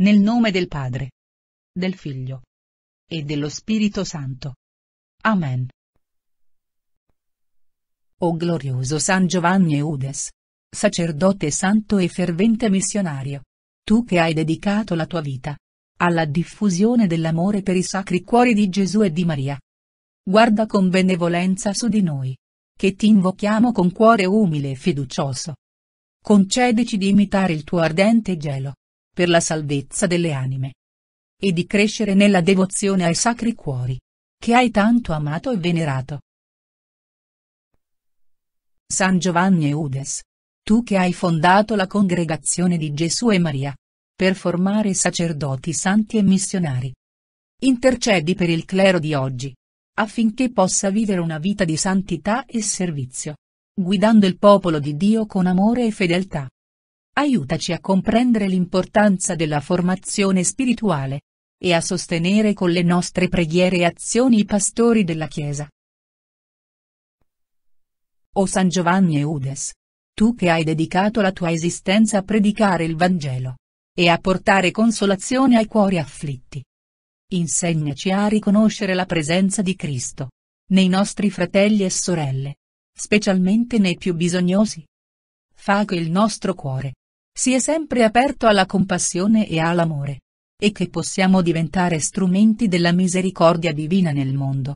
Nel nome del Padre, del Figlio e dello Spirito Santo. Amen. O glorioso San Giovanni Eudes, sacerdote santo e fervente missionario, tu che hai dedicato la tua vita alla diffusione dell'amore per i sacri cuori di Gesù e di Maria. Guarda con benevolenza su di noi, che ti invochiamo con cuore umile e fiducioso. Concedici di imitare il tuo ardente gelo per la salvezza delle anime. E di crescere nella devozione ai sacri cuori. Che hai tanto amato e venerato. San Giovanni Eudes. Tu che hai fondato la congregazione di Gesù e Maria. Per formare sacerdoti santi e missionari. Intercedi per il clero di oggi. Affinché possa vivere una vita di santità e servizio. Guidando il popolo di Dio con amore e fedeltà aiutaci a comprendere l'importanza della formazione spirituale e a sostenere con le nostre preghiere e azioni i pastori della Chiesa. O San Giovanni Eudes, tu che hai dedicato la tua esistenza a predicare il Vangelo e a portare consolazione ai cuori afflitti. Insegnaci a riconoscere la presenza di Cristo nei nostri fratelli e sorelle, specialmente nei più bisognosi. Fa che il nostro cuore si è sempre aperto alla compassione e all'amore. E che possiamo diventare strumenti della misericordia divina nel mondo.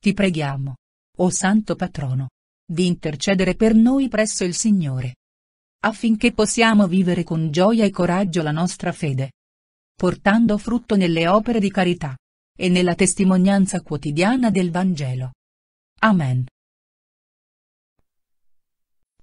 Ti preghiamo. O Santo Patrono. Di intercedere per noi presso il Signore. Affinché possiamo vivere con gioia e coraggio la nostra fede. Portando frutto nelle opere di carità. E nella testimonianza quotidiana del Vangelo. Amen.